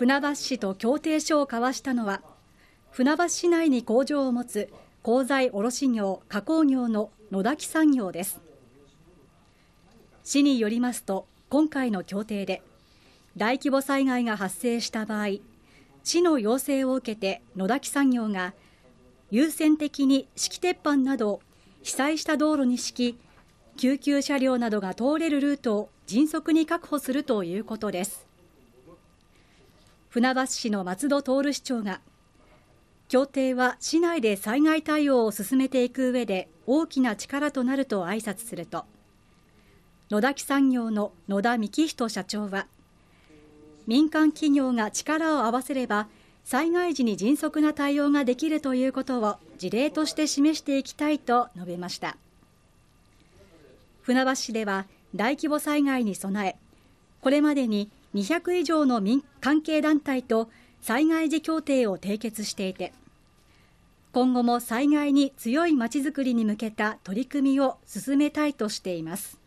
船橋市と協定書を交わしたのは、船橋市内に工場を持つ鋼材卸業・加工業の野崎産業です。市によりますと、今回の協定で、大規模災害が発生した場合、市の要請を受けて野崎産業が優先的に敷鉄板など被災した道路に敷き救急車両などが通れるルートを迅速に確保するということです船橋市の松戸徹市長が、協定は市内で災害対応を進めていく上で大きな力となると挨拶すると、野田木産業の野田幹人社長は、民間企業が力を合わせれば、災害時に迅速な対応ができるということを事例として示していきたいと述べました船橋市では大規模災害に備えこれまでに200以上の民関係団体と災害時協定を締結していて今後も災害に強いまちづくりに向けた取り組みを進めたいとしています